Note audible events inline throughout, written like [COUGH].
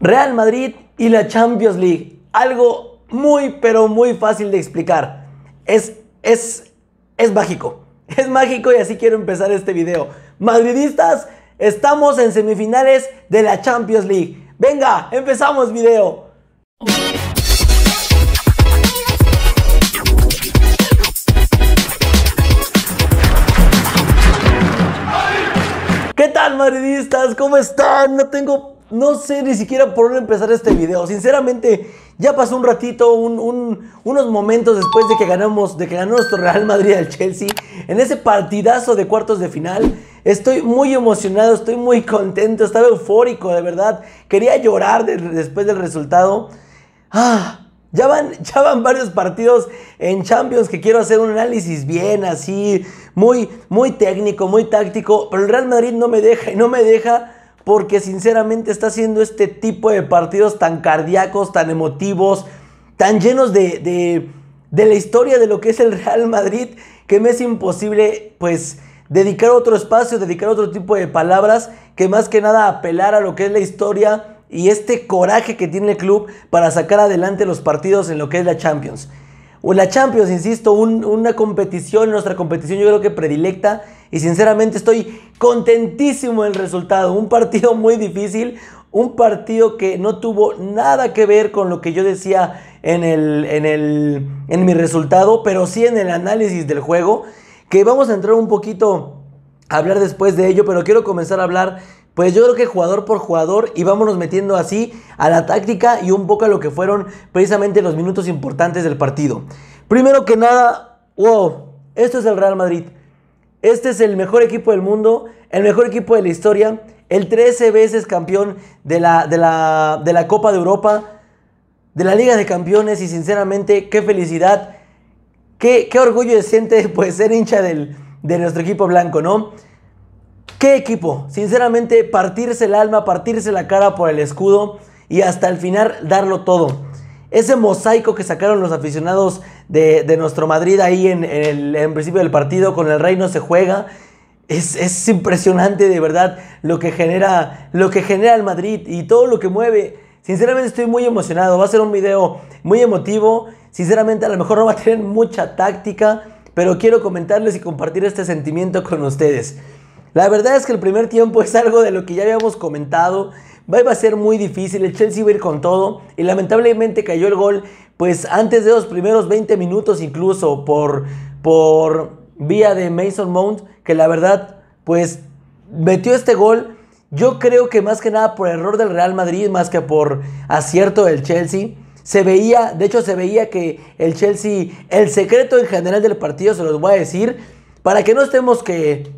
Real Madrid y la Champions League. Algo muy, pero muy fácil de explicar. Es, es, es mágico. [LAUGHS] Es mágico y así quiero empezar este video. Madridistas, estamos en semifinales de la Champions League. Venga, empezamos video. ¿Qué tal, madridistas? ¿Cómo están? No tengo no sé ni siquiera por dónde empezar este video. Sinceramente, ya pasó un ratito, unos momentos después de que ganamos, de que ganó nuestro Real Madrid al Chelsea, en ese partidazo de cuartos de final. Estoy muy emocionado, estoy muy contento, estaba eufórico, de verdad. Quería llorar después del resultado. Ah, ya van, [LAUGHS] ya van varios partidos en Champions que quiero hacer un análisis bien así, muy, muy técnico, muy táctico, pero el Real Madrid no me deja y no me deja porque sinceramente está haciendo este tipo de partidos tan cardíacos, tan emotivos, tan llenos de, la historia de lo que es el Real Madrid, que me es imposible pues dedicar otro espacio, dedicar otro tipo de palabras, que más que nada apelar a lo que es la historia y este coraje que tiene el club para sacar adelante los partidos en lo que es la Champions. O la Champions, insisto, una competición, nuestra competición yo creo que predilecta, y sinceramente estoy contentísimo del resultado. Un partido muy difícil, un partido que no tuvo nada que ver con lo que yo decía en, en mi resultado, pero sí en el análisis del juego, que vamos a entrar un poquito a hablar después de ello, pero quiero comenzar a hablar pues yo creo que jugador por jugador y vámonos metiendo así a la táctica y un poco a lo que fueron precisamente los minutos importantes del partido. Primero que nada, wow, esto es el Real Madrid. Este es el mejor equipo del mundo, el mejor equipo de la historia, el 13 veces campeón de la, Copa de Europa, de la Liga de Campeones y sinceramente qué felicidad, qué, orgullo se siente [LAUGHS] pues, ser hincha del, de nuestro equipo blanco, ¿no? ¿Qué equipo? Sinceramente, partirse el alma, partirse la cara por el escudo y hasta el final darlo todo ese mosaico que sacaron los aficionados de, nuestro Madrid ahí en, el principio del partido, con el Rey no se juega. Es, impresionante de verdad lo que, genera, lo que genera el Madrid y todo lo que mueve. Sinceramente estoy muy emocionado. Va a ser un video muy emotivo. Sinceramente a lo mejor no va a tener mucha táctica, pero quiero comentarles y compartir este sentimiento con ustedes. La verdad es que el primer tiempo es algo de lo que ya habíamos comentado va a ser muy difícil, el Chelsea va a ir con todo y lamentablemente cayó el gol pues antes de los primeros 20 minutos incluso por, por vía de Mason Mount que la verdad pues metió este gol. Yo creo que más que nada por error del Real Madrid, más que por acierto del Chelsea. Se veía, de hecho se veía que el Chelsea, el secreto en general del partido, se los voy a decir, para que no estemos que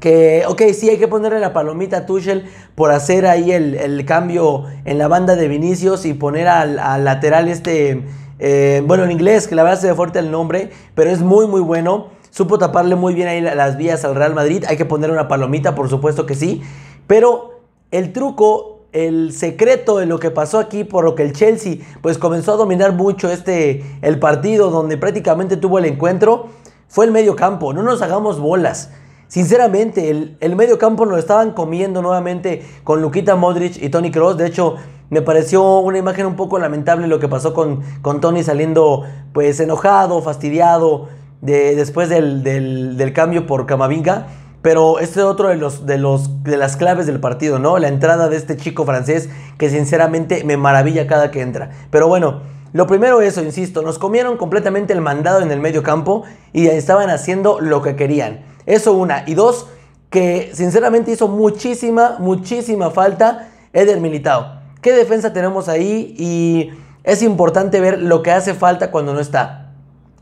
que, ok, sí hay que ponerle la palomita a Tuchel por hacer ahí el, cambio en la banda de Vinicius y poner al, lateral este, eh, bueno, en inglés, que la verdad se ve fuerte el nombre, pero es muy, muy bueno. Supo taparle muy bien ahí las vías al Real Madrid. Hay que poner una palomita, por supuesto que sí. Pero el truco, el secreto de lo que pasó aquí, por lo que el Chelsea, pues comenzó a dominar mucho este, el partido donde prácticamente tuvo el encuentro, fue el medio campo. No nos hagamos bolas. Sinceramente, el, medio campo lo estaban comiendo nuevamente con Luquita Modric y Tony Cross. De hecho, me pareció una imagen un poco lamentable lo que pasó con, Tony saliendo pues enojado, fastidiado después del, cambio por Camavinga. Pero este es otro de, los, de, los, las claves del partido, ¿no? La entrada de este chico francés que sinceramente me maravilla cada que entra. Pero bueno, lo primero eso, insisto, nos comieron completamente el mandado en el medio campo y estaban haciendo lo que querían. Eso una. Y dos, que sinceramente hizo muchísima, muchísima falta Eder Militao. ¿Qué defensa tenemos ahí? Y es importante ver lo que hace falta cuando no está.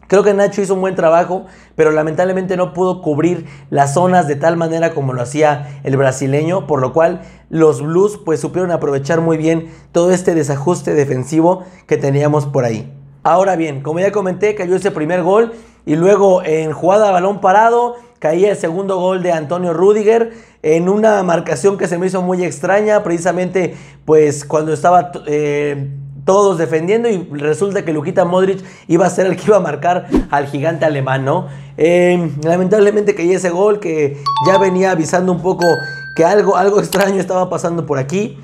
Creo que Nacho hizo un buen trabajo, pero lamentablemente no pudo cubrir las zonas de tal manera como lo hacía el brasileño, por lo cual los Blues pues supieron aprovechar muy bien todo este desajuste defensivo que teníamos por ahí. Ahora bien, como ya comenté, cayó ese primer gol y luego en jugada a balón parado caía el segundo gol de Antonio Rudiger en una marcación que se me hizo muy extraña, precisamente pues cuando estaba... Eh, todos defendiendo y resulta que Lujita Modric iba a ser el que iba a marcar al gigante alemán, em, lamentablemente caía ese gol que ya venía avisando un poco que algo, algo extraño estaba pasando por aquí.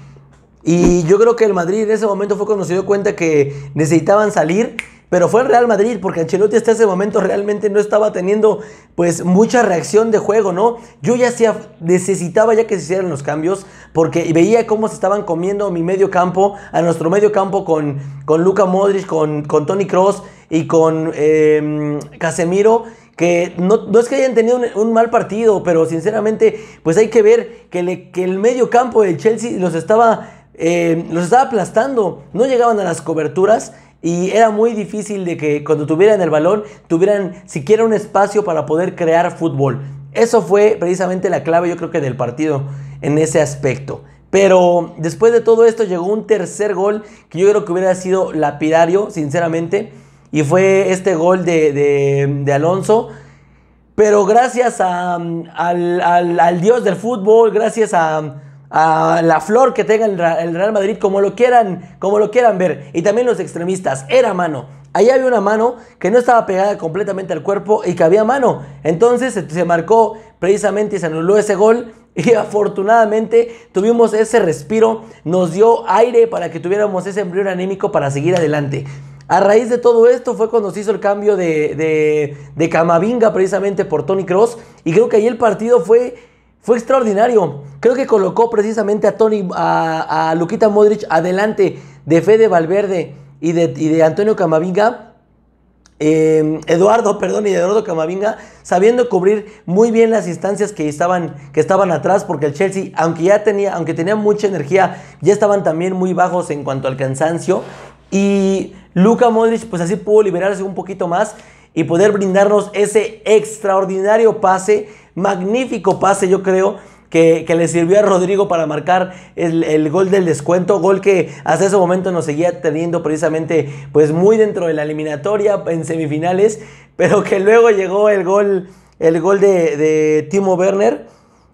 Y yo creo que el Madrid en ese momento fue cuando se dio cuenta que necesitaban salir pero fue el Real Madrid, porque Ancelotti hasta ese momento realmente no estaba teniendo pues mucha reacción de juego, ¿no? Yo ya necesitaba ya que se hicieran los cambios, porque veía cómo se estaban comiendo mi medio campo, a nuestro medio campo con, con Modric, con, con Tony Cross y con em, Casemiro que no, no, es que hayan tenido un, mal partido, pero sinceramente, pues hay que ver que, que el medio campo del Chelsea los estaba, em, los estaba aplastando, no llegaban a las coberturas y era muy difícil de que cuando tuvieran el balón tuvieran siquiera un espacio para poder crear fútbol. Eso fue precisamente la clave yo creo que del partido en ese aspecto. Pero después de todo esto llegó un tercer gol que yo creo que hubiera sido lapidario, sinceramente. Y fue este gol de, de, Alonso. Pero gracias mm, al, al, dios del fútbol, gracias a, a la flor que tenga el Real Madrid, como lo quieran, como lo quieran ver. Y también los extremistas, era mano. Ahí había una mano que no estaba pegada completamente al cuerpo y que había mano. Entonces se marcó precisamente y se anuló ese gol. [LAUGHS] Y afortunadamente tuvimos ese respiro, nos dio aire para que tuviéramos ese embrión anímico para seguir adelante. A raíz de todo esto fue cuando se hizo el cambio de, de, de Camavinga precisamente por Tony Cross. Y creo que ahí el partido fue fue extraordinario. Creo que colocó precisamente a Tony, a, a Luquita Modric adelante de Fede Valverde y de, y de Antonio Camavinga. Em, Eduardo, [LAUGHS] perdón, y de Eduardo Camavinga, sabiendo cubrir muy bien las instancias que estaban, que estaban atrás, porque el Chelsea, aunque ya tenía, aunque tenía mucha energía, ya estaban también muy bajos en cuanto al cansancio. Y Luka Modric, pues así pudo liberarse un poquito más y poder brindarnos ese extraordinario pase magnífico pase, yo creo. Que, que, le sirvió a Rodrigo para marcar el, gol del descuento, gol que hasta ese momento nos seguía teniendo precisamente pues muy dentro de la eliminatoria en semifinales, pero que luego llegó el gol, el gol de, Timo Werner,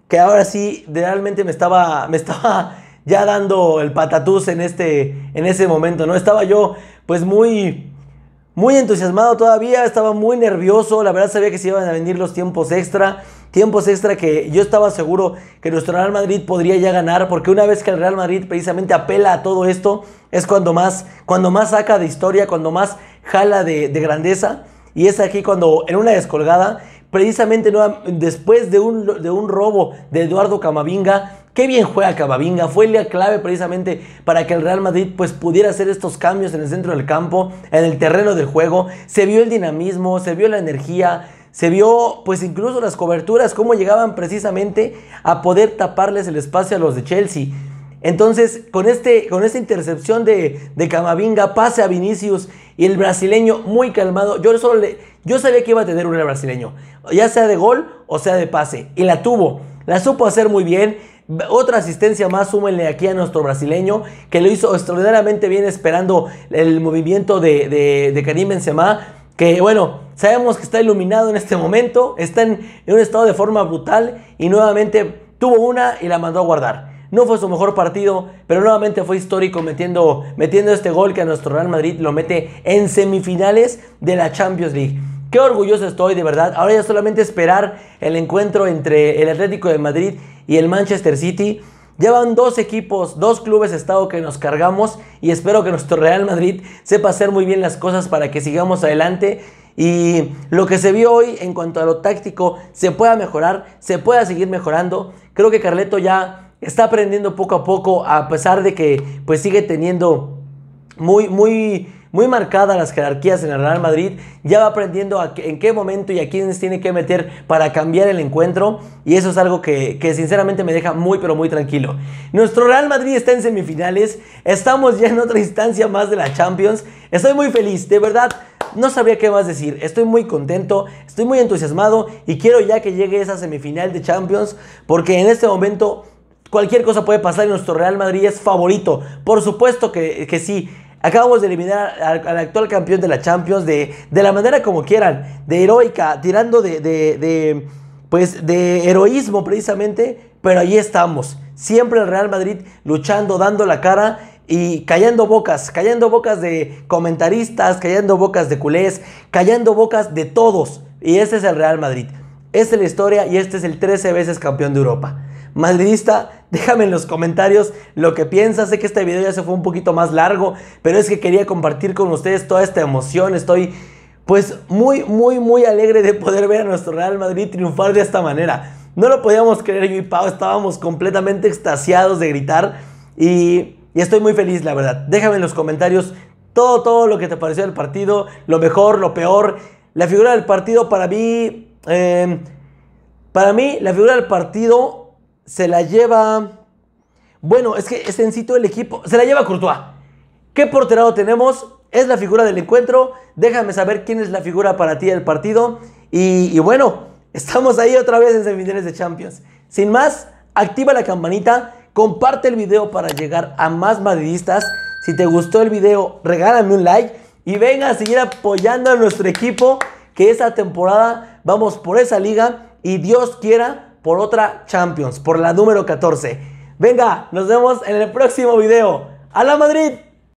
que ahora sí realmente me estaba, me estaba ya dando el patatús en, este, en ese momento, ¿no? Estaba yo pues muy muy entusiasmado todavía, estaba muy nervioso, la verdad sabía que se iban a venir los tiempos extra, tiempos extra que yo estaba seguro que nuestro Real Madrid podría ya ganar, porque una vez que el Real Madrid precisamente apela a todo esto, es cuando más, cuando más saca de historia, cuando más jala de, grandeza. Y es aquí cuando en una descolgada, precisamente después de un, robo de Eduardo Camavinga, Qué bien juega Camavinga, fue la clave precisamente para que el Real Madrid pues pudiera hacer estos cambios en el centro del campo, en el terreno del juego. Se vio el dinamismo, se vio la energía, se vio, pues incluso las coberturas, cómo llegaban precisamente a poder taparles el espacio a los de Chelsea. Entonces, con, este, con esta intercepción de, Camavinga, pase a Vinicius y el brasileño muy calmado. Yo, solo yo sabía que iba a tener un brasileño, ya sea de gol o sea de pase. Y la tuvo, la supo hacer muy bien. Otra asistencia más, súmenle aquí a nuestro brasileño, que lo hizo extraordinariamente bien esperando el movimiento de, de, de Karim Benzema que bueno, sabemos que está iluminado en este momento, está en, un estado de forma brutal y nuevamente tuvo una y la mandó a guardar. No fue su mejor partido, pero nuevamente fue histórico metiendo, metiendo este gol que a nuestro Real Madrid lo mete en semifinales de la Champions League. Qué orgulloso estoy de verdad. Ahora ya solamente esperar el encuentro entre el Atlético de Madrid y el Manchester City Llevan dos equipos, dos clubes estado que nos cargamos y espero que nuestro Real Madrid sepa hacer muy bien las cosas para que sigamos adelante y lo que se vio hoy en cuanto a lo táctico se pueda mejorar, se pueda seguir mejorando. Creo que Carleto ya está aprendiendo poco a poco a pesar de que pues sigue teniendo muy muy muy marcadas las jerarquías en el Real Madrid, ya va aprendiendo en qué momento y a quiénes tiene que meter para cambiar el encuentro y eso es algo que, sinceramente me deja muy pero muy tranquilo. Nuestro Real Madrid está en semifinales, estamos ya en otra instancia más de la Champions, estoy muy feliz, de verdad no sabría qué más decir. Estoy muy contento, estoy muy entusiasmado y quiero ya que llegue esa semifinal de Champions porque en este momento cualquier cosa puede pasar y nuestro Real Madrid es favorito. Por supuesto que, que sí. Acabamos de eliminar al, actual campeón de la Champions de, la manera como quieran, de heroica, tirando de, de, pues, de heroísmo precisamente, pero ahí estamos. Siempre el Real Madrid luchando, dando la cara y callando bocas, callando bocas de comentaristas, callando bocas de culés, callando bocas de todos. Y ese es el Real Madrid. Esta es la historia y este es el 13 veces campeón de Europa. Madridista, déjame en los comentarios lo que piensas. Sé que este video ya se fue un poquito más largo, pero es que quería compartir con ustedes toda esta emoción. Estoy pues muy, muy, muy alegre de poder ver a nuestro Real Madrid triunfar de esta manera. No lo podíamos creer yo y Pau, estábamos completamente extasiados de gritar y, estoy muy feliz, la verdad. Déjame en los comentarios todo, todo lo que te pareció del partido, lo mejor, lo peor. La figura del partido para mí... Eh, para mí, la figura del partido se la lleva. Bueno, es que es sencillo el equipo. Se la lleva Courtois. ¿Qué porterado tenemos? Es la figura del encuentro. Déjame saber quién es la figura para ti del partido. Y, bueno, estamos ahí otra vez en semifinales de Champions. Sin más, activa la campanita, comparte el video para llegar a más madridistas. Si te gustó el video, regálame un like y venga a seguir apoyando a nuestro equipo que esta temporada vamos por esa liga y Dios quiera por otra Champions, por la número 14. Venga, nos vemos en el próximo video. ¡A la Madrid!